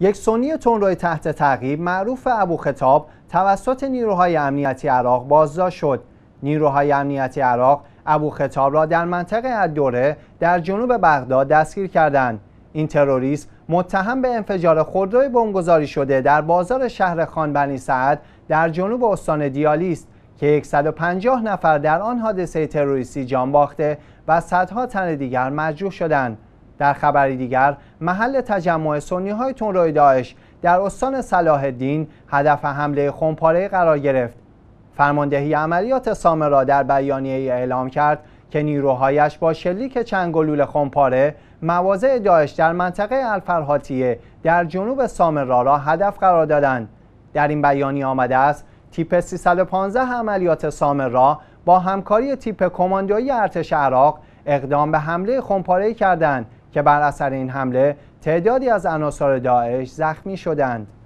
یک سنی روی تحت تعقیب معروف ابو خطاب توسط نیروهای امنیتی عراق بازداشت شد نیروهای امنیتی عراق ابو خطاب را در منطقه الدوره در جنوب بغداد دستگیر کردند این تروریست متهم به انفجار خودروی بمبگذاری شده در بازار شهر خان بنی سعد در جنوب استان دیالی است که 150 نفر در آن حادثه تروریستی جان باخته و صدها تن دیگر مجروح شدند در خبری دیگر محل تجمع سنی های تون داعش در استان صلاح الدین هدف حمله خونپاره قرار گرفت فرماندهی عملیات سامرا در بیانیه اعلام کرد که نیروهایش با شلیک چنگلول خونپاره مواضع داعش در منطقه الفرهاتیه در جنوب سامرا را هدف قرار دادند در این بیانیه آمده است تیپ 315 عملیات سامرا با همکاری تیپ کماندویی ارتش عراق اقدام به حمله خونپاره کردند که بر اثر این حمله تعدادی از عناصر داعش زخمی شدند